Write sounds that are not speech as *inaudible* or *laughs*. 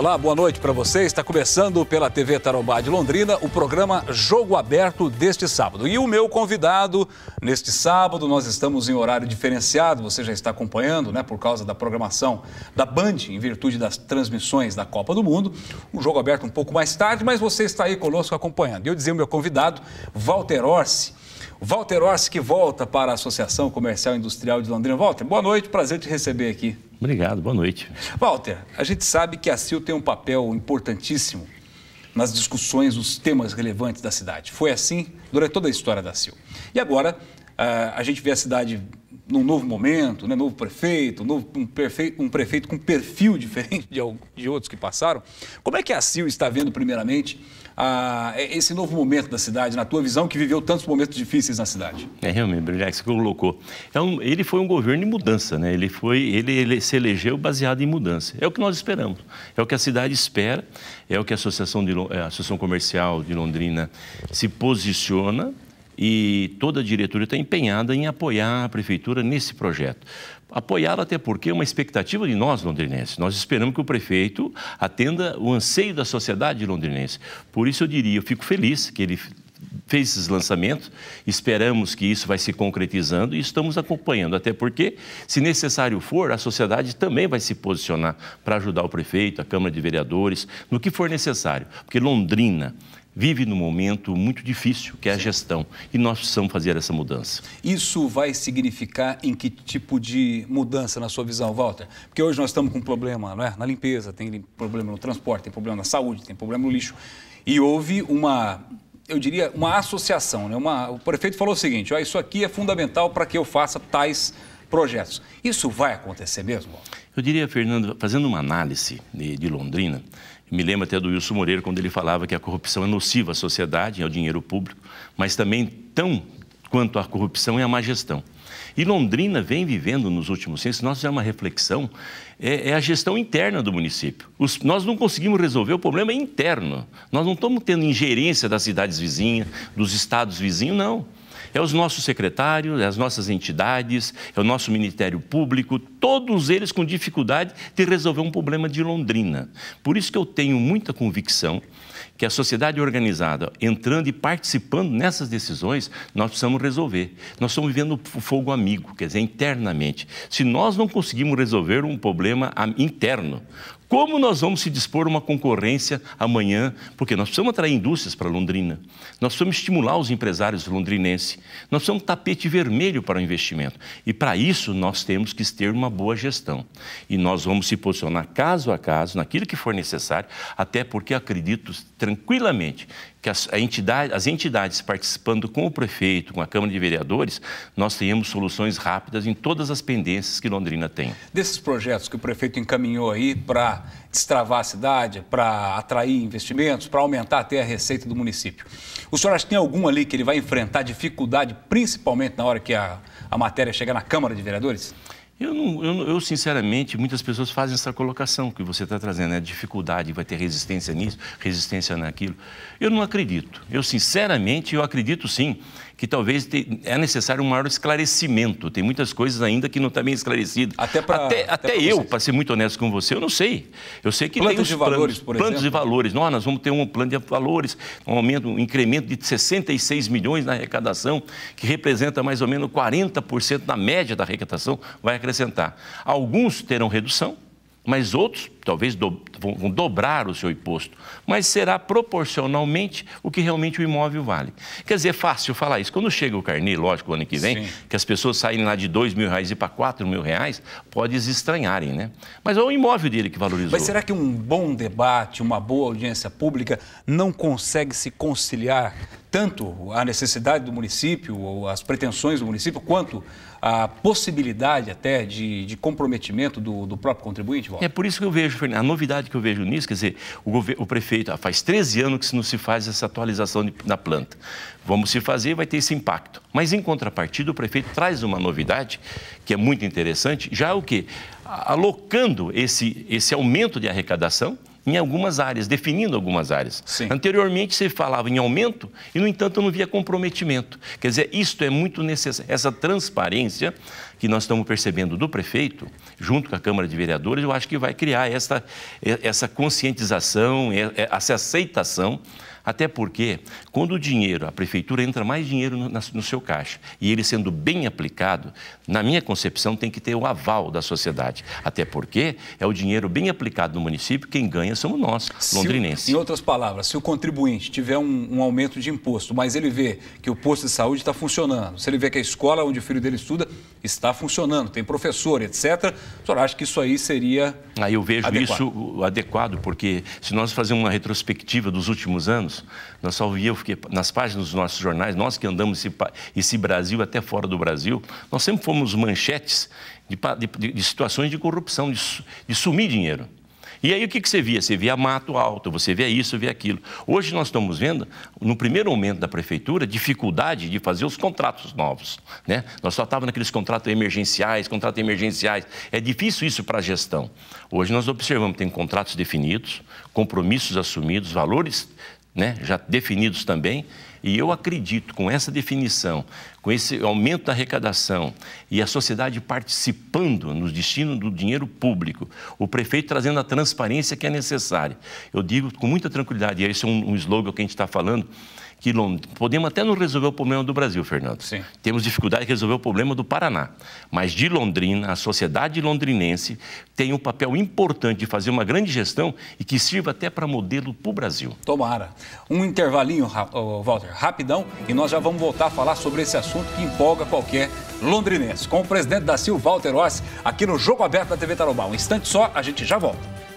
Olá, boa noite para você. Está começando pela TV Tarobá de Londrina o programa Jogo Aberto deste sábado. E o meu convidado neste sábado, nós estamos em horário diferenciado, você já está acompanhando, né, por causa da programação da Band, em virtude das transmissões da Copa do Mundo. O jogo aberto um pouco mais tarde, mas você está aí conosco acompanhando. E eu dizia o meu convidado, Walter Orsi Walter que volta para a Associação Comercial e Industrial de Londrina. Walter, boa noite, prazer te receber aqui. Obrigado, boa noite. Walter, a gente sabe que a CIL tem um papel importantíssimo nas discussões dos temas relevantes da cidade. Foi assim durante toda a história da CIL. E agora ah, a gente vê a cidade num novo momento, né? novo prefeito, novo, um, prefeito, um prefeito com perfil *laughs* diferente de, de outros que passaram. Como é que a Sil está vendo, primeiramente, a, esse novo momento da cidade, na tua visão, que viveu tantos momentos difíceis na cidade? É, realmente, o que você colocou. Então, ele foi um governo em mudança, né? Ele, foi, ele, ele se elegeu baseado em mudança. É o que nós esperamos, é o que a cidade espera, é o que a Associação, de, é, a Associação Comercial de Londrina se posiciona e toda a diretoria está empenhada em apoiar a prefeitura nesse projeto. Apoiá-la até porque é uma expectativa de nós londrinenses. Nós esperamos que o prefeito atenda o anseio da sociedade londrinense. Por isso eu diria, eu fico feliz que ele fez esses lançamentos, esperamos que isso vai se concretizando e estamos acompanhando, até porque, se necessário for, a sociedade também vai se posicionar para ajudar o prefeito, a Câmara de Vereadores, no que for necessário, porque Londrina vive num momento muito difícil, que é a Sim. gestão, e nós precisamos fazer essa mudança. Isso vai significar em que tipo de mudança na sua visão, Walter? Porque hoje nós estamos com um problema é? na limpeza, tem problema no transporte, tem problema na saúde, tem problema no lixo. E houve uma eu diria, uma associação. Né? Uma, o prefeito falou o seguinte: ó, isso aqui é fundamental para que eu faça tais projetos. Isso vai acontecer mesmo? Eu diria, Fernando, fazendo uma análise de, de Londrina, me lembro até do Wilson Moreira, quando ele falava que a corrupção é nociva à sociedade, ao dinheiro público, mas também tão quanto a corrupção é a má gestão. E Londrina vem vivendo nos últimos tempos, nós fizermos é uma reflexão, é, é, a gestão interna do município. Os, nós não conseguimos resolver o problema interno. Nós não estamos tendo ingerência das cidades vizinhas, dos estados vizinhos, não é os nossos secretários, é as nossas entidades, é o nosso Ministério Público, todos eles com dificuldade de resolver um problema de Londrina. Por isso que eu tenho muita convicção que a sociedade organizada entrando e participando nessas decisões, nós precisamos resolver. Nós estamos vivendo fogo amigo, quer dizer, internamente. Se nós não conseguimos resolver um problema interno, como nós vamos se dispor a uma concorrência amanhã? Porque nós precisamos atrair indústrias para Londrina, nós precisamos estimular os empresários londrinenses, nós somos um tapete vermelho para o investimento. E para isso nós temos que ter uma boa gestão. E nós vamos se posicionar caso a caso, naquilo que for necessário, até porque acredito tranquilamente que as, entidade, as entidades participando com o prefeito, com a Câmara de Vereadores, nós tenhamos soluções rápidas em todas as pendências que Londrina tem. Desses projetos que o prefeito encaminhou aí para destravar a cidade, para atrair investimentos, para aumentar até a receita do município, o senhor acha que tem algum ali que ele vai enfrentar dificuldade? dificuldade, principalmente na hora que a, a matéria chega na Câmara de Vereadores? Eu, não, eu, eu, sinceramente, muitas pessoas fazem essa colocação que você está trazendo, né? dificuldade, vai ter resistência nisso, resistência naquilo. Eu não acredito. Eu, sinceramente, eu acredito sim que talvez te, é necessário um maior esclarecimento. Tem muitas coisas ainda que não está bem esclarecidas. Até para até, até, até eu, para ser muito honesto com você, eu não sei. Eu sei que planos tem os de planos, valores, por planos exemplo. de valores. Nós, nós vamos ter um plano de valores, um aumento, um incremento de 66 milhões na arrecadação, que representa mais ou menos 40% da média da arrecadação, vai acrescentar Alguns terão redução, mas outros talvez do, vão dobrar o seu imposto, mas será proporcionalmente o que realmente o imóvel vale. Quer dizer, é fácil falar isso. Quando chega o carnê, lógico, ano que vem, Sim. que as pessoas saírem lá de dois mil reais e para quatro mil reais, pode se estranharem, né? Mas é o imóvel dele que valorizou. Mas será que um bom debate, uma boa audiência pública não consegue se conciliar tanto a necessidade do município, ou as pretensões do município, quanto a possibilidade até de, de comprometimento do, do, próprio contribuinte? Walter? É por isso que eu vejo, Fernando, a novidade que eu vejo nisso, quer dizer, o, o prefeito, ah, faz 13 anos que não se faz essa atualização de, na planta. Vamos se fazer, vai ter esse impacto. Mas, em contrapartida, o prefeito traz uma novidade que é muito interessante, já o quê? Alocando esse, esse aumento de arrecadação, em algumas áreas, definindo algumas áreas. Sim. Anteriormente você falava em aumento e, no entanto, não via comprometimento. Quer dizer, isto é muito necessário. Essa transparência que nós estamos percebendo do prefeito, junto com a Câmara de Vereadores, eu acho que vai criar essa, essa conscientização, essa aceitação até porque, quando o dinheiro, a prefeitura entra mais dinheiro no, no seu caixa e ele sendo bem aplicado, na minha concepção, tem que ter o aval da sociedade. Até porque é o dinheiro bem aplicado no município, quem ganha somos nós, londrinenses. em outras palavras, se o contribuinte tiver um, um aumento de imposto, mas ele vê que o posto de saúde está funcionando, se ele vê que a escola onde o filho dele estuda está funcionando, tem professor, etc., o senhor acha que isso aí seria. Aí ah, eu vejo adequado. isso adequado, porque se nós fazermos uma retrospectiva dos últimos anos, anos. Nós só eu fiquei nas páginas dos nossos jornais, nós que andamos esse, esse Brasil até fora do Brasil, nós sempre fomos manchetes de, de, de situações de corrupção, de, de sumir dinheiro. E aí o que, que você via? Você via mato alto, você via isso, via aquilo. Hoje nós estamos vendo, no primeiro momento da prefeitura, dificuldade de fazer os contratos novos. Né? Nós só estávamos naqueles contratos emergenciais, contratos emergenciais. É difícil isso para a gestão. Hoje nós observamos, tem contratos definidos, compromissos assumidos, valores né, já definidos também, e eu acredito, com essa definição, com esse aumento da arrecadação e a sociedade participando no destino do dinheiro público, o prefeito trazendo a transparência que é necessária. Eu digo com muita tranquilidade, e esse é um, um slogan que a gente está falando, que podemos até não resolver o problema do Brasil, Fernando. Sim. Temos dificuldade de resolver o problema do Paraná. Mas de Londrina, a sociedade londrinense tem um papel importante de fazer uma grande gestão e que sirva até para modelo para o Brasil. Tomara. Um intervalinho, Walter rapidão e nós já vamos voltar a falar sobre esse assunto que empolga qualquer londrinense. Com o presidente da Sil, Walter Ossi, aqui no Jogo Aberto da TV Tarobá. Um instante só, a gente já volta.